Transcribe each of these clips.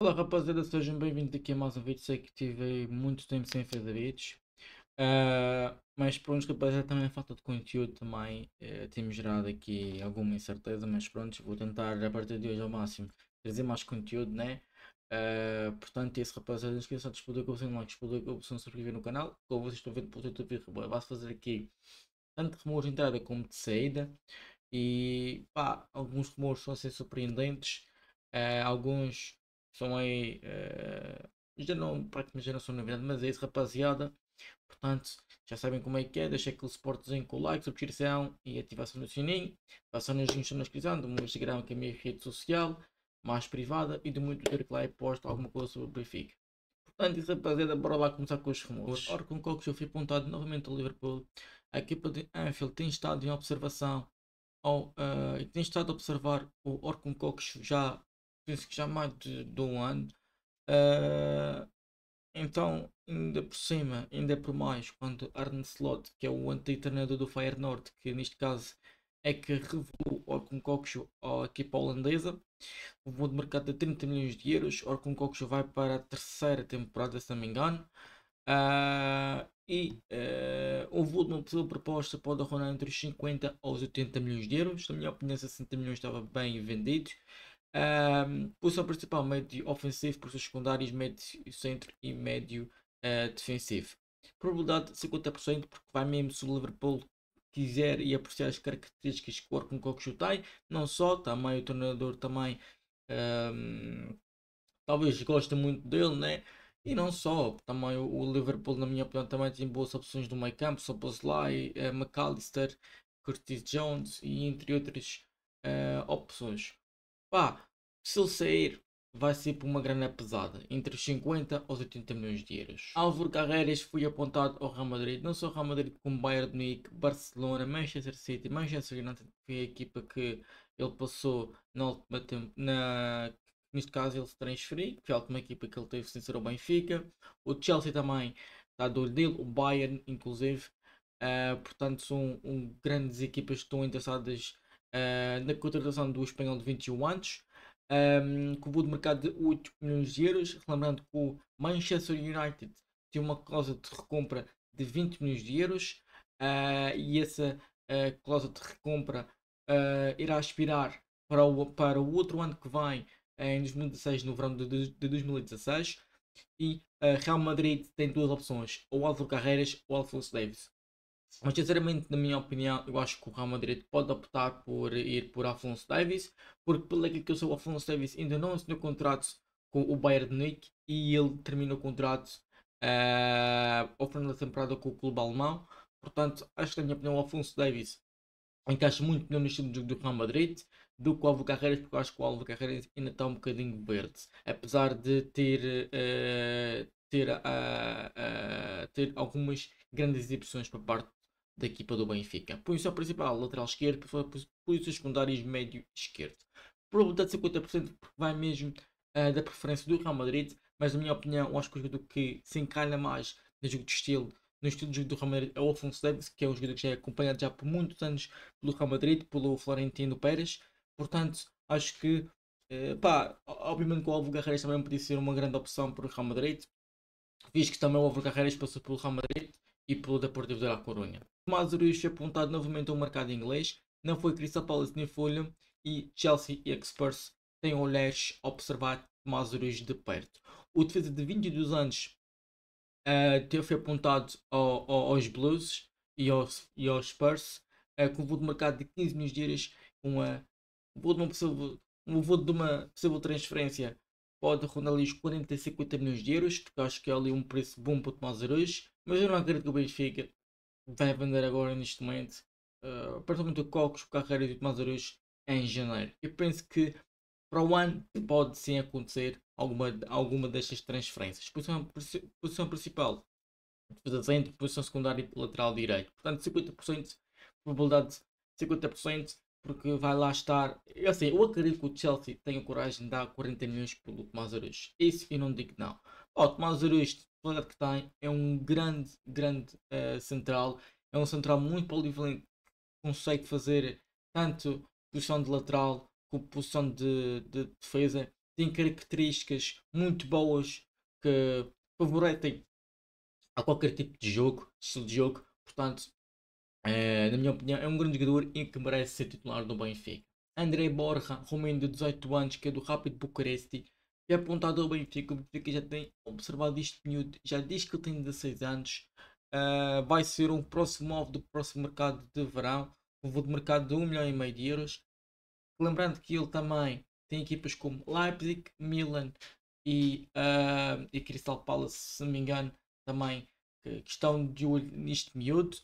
Olá rapaziada, sejam bem-vindos aqui a mais um vídeo. Sei que tive muito tempo sem fazer vídeos, uh, mas pronto, rapaziada, também é falta de conteúdo. Também uh, temos gerado aqui alguma incerteza, mas pronto, vou tentar a partir de hoje ao máximo trazer mais conteúdo, né? Uh, portanto, esse rapaziada, não esqueçam de explodir com o botão like, explodir com o botão subscrever no canal. Como vocês estão vendo pelo eu Vou fazer aqui tanto rumores de entrada como de saída, e pá, alguns rumores são ser surpreendentes, ah, alguns são aí. Uh, já não, praticamente já não são novidade, mas é isso, rapaziada. Portanto, já sabem como é que é. Deixem aquele suportezinho com o like, subscrição e ativação do sininho. Passam nos links na descrição do meu Instagram, que é a minha rede social mais privada e de muito twitter que lá é posto alguma coisa sobre o Benfica. Portanto, isso rapaziada, bora lá começar com os rumores. Ora, com eu fui apontado novamente ao Liverpool. A equipa de Anfield tem estado em observação ou uh, eh, tem estado a observar o Orkun Cox já penso que já mais de, de um ano. Uh, então, ainda por cima, ainda por mais, quando Arne Slot, que é o anti-treinador do Fire Norte, que neste caso é que revelou o Kokshu à equipa holandesa, o voo de mercado de é 30 milhões de euros. o Kokshu vai para a terceira temporada, se não me engano. Uh, e uh, de uma possível proposta pode rondar entre os 50 aos 80 milhões de euros. Na minha opinião, 60 milhões estava bem vendidos. Um, posição principal, médio ofensivo, por seus secundários, médio centro e médio uh, defensivo. Probabilidade de 50%, porque vai mesmo se o Liverpool quiser e apreciar as características que o Orkun Kokushu tem, não só, também o treinador também um, talvez goste muito dele, né? E não só, também o, o Liverpool, na minha opinião, também tem boas opções do meio campo, só Szoboslai, uh, eh, McAllister, Curtis Jones e entre outras uh, opções. Pá, se ele sair, vai ser por uma grana pesada, entre os 50 aos 80 milhões de euros. Álvaro Carreiras foi apontado ao Real Madrid, não só Real Madrid como Bayern Munique, Barcelona, Manchester City, Manchester United, foi a equipa que ele passou na última na neste caso ele se transferiu, foi a última equipa que ele teve sem ser o Benfica, o Chelsea também está do olho dele, o Bayern inclusive, uh, portanto são um, grandes equipas que estão interessadas eh, na contratação do espanhol de 21 anos, um, ehm, com o de mercado de 8 milhões de euros, lembrando que o Manchester United tinha uma cláusula de recompra de 20 milhões de euros uh, e essa uh, cláusula de recompra irá expirar para o, para o outro ano que vem, em 2016, no verão de, de 2016. E Real Madrid tem duas opções: ou Álvaro Carreiras ou Alfonso Davis. Mas sinceramente, na minha opinião, eu acho que o Real Madrid pode optar por ir por Afonso Davis, porque pelo que eu sei, o Alphonso Davis ainda não assinou contrato com o Bayern de Munique e ele termina o contrato uh, ao final da temporada com o clube alemão. Portanto, acho que na minha opinião, o Alphonso Davis encaixa muito melhor no estilo de jogo do Real Madrid do que o Alvo Carreiras, porque eu acho que o Alvo Carreiras ainda está um bocadinho verde, apesar de ter. Uh, ter, uh, ter algumas grandes exibições por parte da equipa do Benfica. Posição principal, lateral esquerdo, posições secundárias, médio esquerdo. Probabilidade de 50% porque vai mesmo uh, da preferência do Real Madrid, mas na minha opinião, acho que o jogador que se encalha mais no jogo de estilo, no estilo de jogo do Real Madrid é o Alfonso Davis, que é um jogador que já é acompanhado já por muitos anos pelo Real Madrid, pelo Florentino Pérez. Portanto, acho que, uh, pá, obviamente que o Alvo Garreiras também podia ser uma grande opção para o Real Madrid, visto que também o Alvo Garreiras passou pelo Real Madrid e pelo Deportivo de La Coruña. Mazurich apontado novamente ao mercado inglês, não foi Crystal Palace nem Folha e Chelsea e Experts têm olhares a observar Mazurich de perto. O defesa de 22 anos uh, teve apontado ao, ao, aos Blues e aos, e aos Spurs, uh, com um voo de mercado de 15 milhões de euros, um voo de uma possível, voo de uma possível transferência pode rondar ali os 40 50 milhões de euros, porque acho que é ali um preço bom para o Tomás Aruz. Mas eu não acredito que o Benfica vai vender agora neste momento, uh, eh, particularmente o Cocos, o Carreira e o Tomás em janeiro. Eu penso que para o ano pode sim acontecer alguma, alguma destas transferências. Posição, posição principal, defesa centro, posição secundária e lateral direito. Portanto, 50% probabilidade 50% porque vai lá estar. É assim, eu acredito que o Chelsea tenha coragem de dar 40 milhões pelo Tomás Aruz. Isso eu não digo não. O Tomás Aruz, o que tem, é um grande, grande uh, central. É um central muito polivalente. Consegue fazer tanto posição de lateral como posição de, de defesa. Tem características muito boas que favorecem a qualquer tipo de jogo, estilo de jogo. Portanto, eh, na minha opinião, é um grande jogador e que merece ser titular do Benfica. André Borja, romeno de 18 anos, que é do Rápido Bucareste, é apontado ao Benfica. O Benfica já tem observado este miúdo, já diz que ele tem 16 anos. Uh, vai ser um próximo alvo do próximo mercado de verão, um valor de mercado de 1 milhão e meio de euros. Lembrando que ele também tem equipas como Leipzig, Milan e, uh, e Crystal Palace, se não me engano, também que, que estão de olho neste miúdo.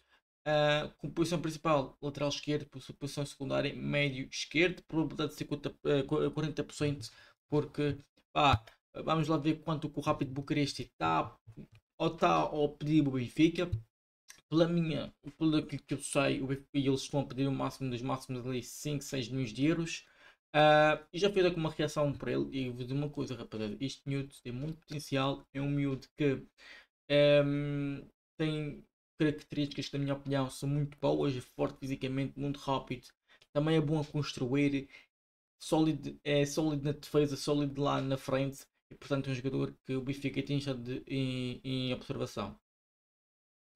Uh, com posição principal, lateral esquerdo, posição secundária, médio esquerdo, probabilidade de 50, 40%, ah, porque pá, vamos lá ver quanto que o Rápido Bucareste está ou está ou pedir o Benfica. Pela minha, pelo que eu sei, o eles estão a pedir o máximo dos máximos ali 5, 6 milhões de euros. Uh, e já fiz alguma reação para ele e vou dizer uma coisa, rapaziada. Este miúdo tem muito potencial, é um miúdo que um, ehm, tem características que, na minha opinião, são muito boas, é forte fisicamente, muito rápido, também é bom a construir, sólido, é sólido na defesa, sólido lá na frente, e portanto é um jogador que o Benfica tem de, em, em, observação.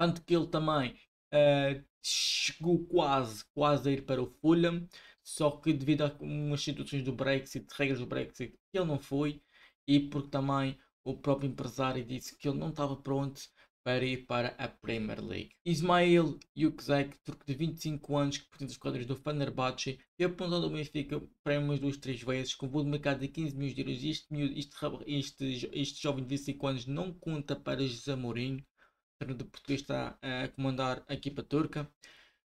Tanto que ele também uh, chegou quase, quase a ir para o Fulham, só que devido a umas situações do Brexit, regras do Brexit, ele não foi, e porque também o próprio empresário disse que ele não estava pronto para ir para a Premier League. Ismael Yukzek, turco de 25 anos, que pertence aos quadros do Fenerbahçe, foi apontado ao Benfica para umas duas, três vezes, com voo de mercado de 15 mil euros. Este, este, este, este jovem de 25 anos não conta para José Mourinho, que treinador português está a comandar a equipa turca.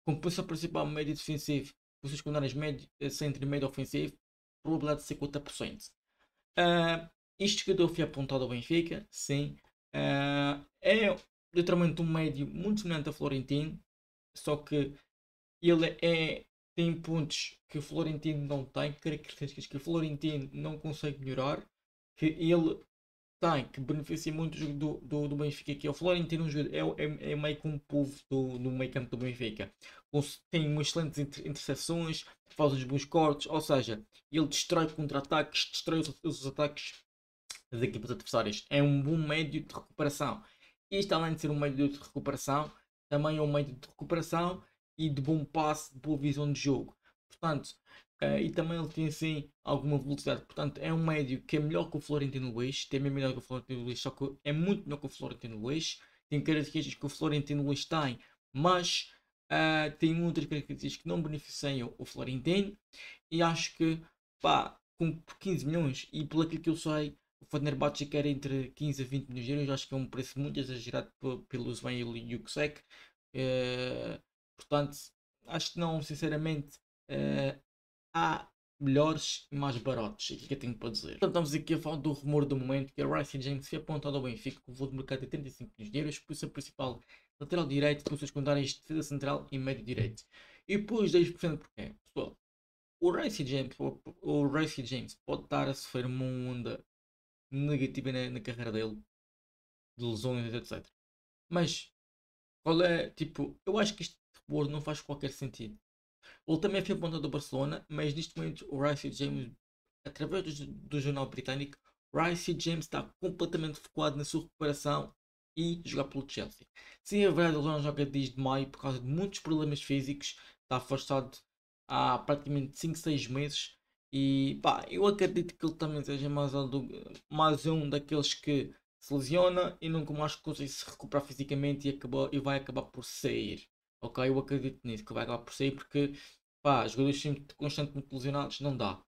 Com posição principal médio defensivo, posições secundárias médio, eh, centro e médio ofensivo, probabilidade de 50%. Uh, ah, este jogador foi apontado ao Benfica, sim, é, é literalmente um médio muito semelhante a Florentino, só que ele é, tem pontos que o Florentino não tem, características que o Florentino não consegue melhorar, que ele tem, que beneficia muito do, do, do Benfica, que é o Florentino é, é, é meio que um povo do, do meio campo do Benfica. Tem excelentes inter, interseções, faz uns bons cortes, ou seja, ele destrói contra-ataques, destrói os, os ataques das equipas adversárias. É um bom médio de recuperação. E isto, além de ser um médio de recuperação, também é um médio de recuperação e de bom passe, de boa visão de jogo. Portanto, uh, e também ele tem sim alguma velocidade. Portanto, é um médio que é melhor que o Florentino Luiz tem é melhor que o Florentino Luiz só que é muito melhor que o Florentino Luiz Tem características que o Florentino Luiz tem, mas uh, tem outras características que não beneficiam o Florentino. E acho que, pá, com 15 milhões, e pelo que eu sei, o Fenerbahçe quer entre 15 a 20 milhões de euros, acho que é um preço muito exagerado pelo Sven e o Kusek. Uh, portanto, acho que não, sinceramente, uh, há melhores e mais baratos. É o que eu tenho para dizer. Portanto, estamos aqui a falar do rumor do momento que a Rice James foi apontado ao Benfica com o valor de mercado de 35 milhões de euros, por ser principal lateral direito, com seus de defesa central e médio direito. E depois 10% porque Pessoal, o Rice James, o, o Rice James pode estar a sofrer uma onda negativa tipo, na, na carreira dele, de lesões, etc. Mas, qual é, tipo, eu acho que este rumor não faz qualquer sentido. Ele também foi apontado do Barcelona, mas neste momento o Rice James, através do, do jornal britânico, Rice James está completamente focado na sua recuperação e jogar pelo Chelsea. Sim, é verdade, ele não joga desde maio por causa de muitos problemas físicos, está afastado há praticamente 5, 6 meses, e pá, eu acredito que ele também seja mais, mais um daqueles que se lesiona e nunca mais consegue se recuperar fisicamente e, acabou, e vai acabar por sair. Ok? Eu acredito nisso, que vai acabar por sair porque pá, jogadores sempre constantemente lesionados não dá.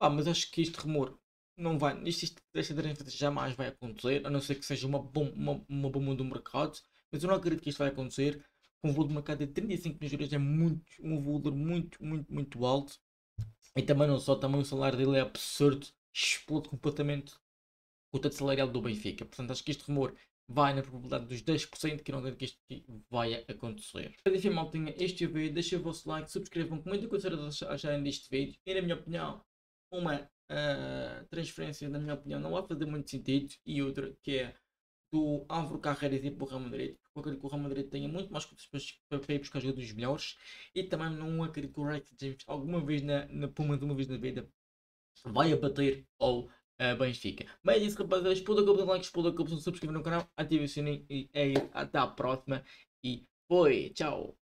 Pá, mas acho que este rumor não vai. Isto, isto desta transferência jamais vai acontecer, a não ser que seja uma, bom, uma, uma bomba do mercado. Mas eu não acredito que isto vai acontecer. Com um valor de mercado de 35 milhões de euros é muito, um valor muito, muito, muito alto. E também não só, também o salário dele é absurdo, explode completamente o teto salarial do Benfica. Portanto, acho que este rumor vai na probabilidade dos 10%, que não acredito que isto vai acontecer. Enfim, mal tinha este vídeo, deixem o vosso like, subscrevam, comentem o que vocês acharem deste vídeo. E na minha opinião, uma uh, transferência, na minha opinião, não vai fazer muito sentido. E outra que é do Álvaro Carreiras e para o Real Madrid, porque eu acredito que o Real Madrid tenha muito mais competências para ir buscar jogadores melhores e também não acredito que o Rex James alguma vez na, na Puma de uma vez na vida vai abater ou a eh, Benfica. Mas é isso, rapaziada. Explodam o campo de likes, explodam o campo, subscrevam no canal, ativem o sininho e aí é até à próxima. E foi, tchau!